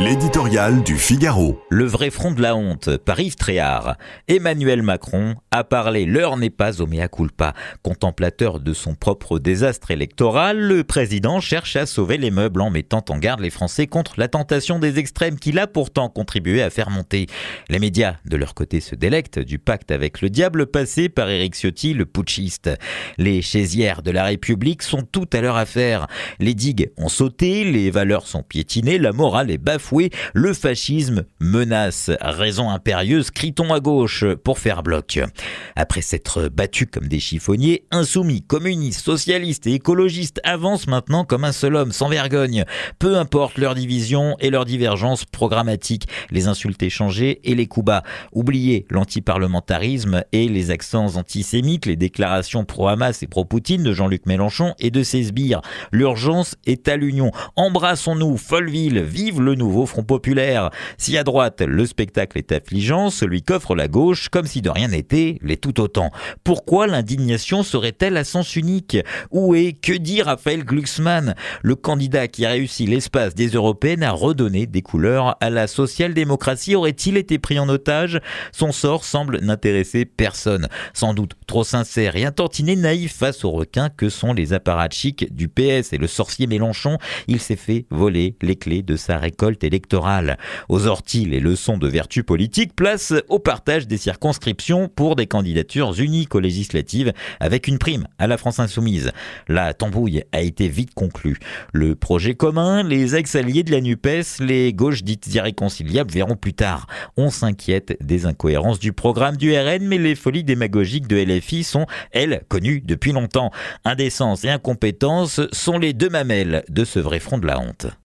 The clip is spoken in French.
L'éditorial du Figaro. Le vrai front de la honte par Yves Tréhard. Emmanuel Macron a parlé l'heure n'est pas au culpa. Contemplateur de son propre désastre électoral, le président cherche à sauver les meubles en mettant en garde les Français contre la tentation des extrêmes qu'il a pourtant contribué à faire monter. Les médias, de leur côté, se délectent du pacte avec le diable passé par Éric Ciotti, le putschiste. Les chaisières de la République sont tout à leur affaire. Les digues ont sauté, les valeurs sont piétinées, la morale est bafouée fouet, le fascisme menace. Raison impérieuse, crie on à gauche pour faire bloc. Après s'être battu comme des chiffonniers, insoumis, communistes, socialistes et écologistes avancent maintenant comme un seul homme, sans vergogne. Peu importe leur division et leur divergence programmatique, les insultes échangées et les coups bas. Oubliez l'antiparlementarisme et les accents antisémites, les déclarations pro-Hamas et pro-Poutine de Jean-Luc Mélenchon et de ses sbires. L'urgence est à l'union. Embrassons-nous, Folleville. vive le nouveau au Front populaire. Si à droite, le spectacle est affligeant, celui qu'offre la gauche, comme si de rien n'était, l'est tout autant. Pourquoi l'indignation serait-elle à sens unique Où est, que dit Raphaël Glucksmann, le candidat qui a réussi l'espace des européennes à redonner des couleurs à la social-démocratie Aurait-il été pris en otage Son sort semble n'intéresser personne. Sans doute trop sincère et un naïf face aux requins que sont les apparatchiks du PS et le sorcier Mélenchon, il s'est fait voler les clés de sa récolte électorale. Aux orties, les leçons de vertu politique place au partage des circonscriptions pour des candidatures uniques aux législatives avec une prime à la France insoumise. La tambouille a été vite conclue. Le projet commun, les ex-alliés de la NUPES, les gauches dites irréconciliables verront plus tard. On s'inquiète des incohérences du programme du RN, mais les folies démagogiques de LFI sont, elles, connues depuis longtemps. Indécence et incompétence sont les deux mamelles de ce vrai front de la honte.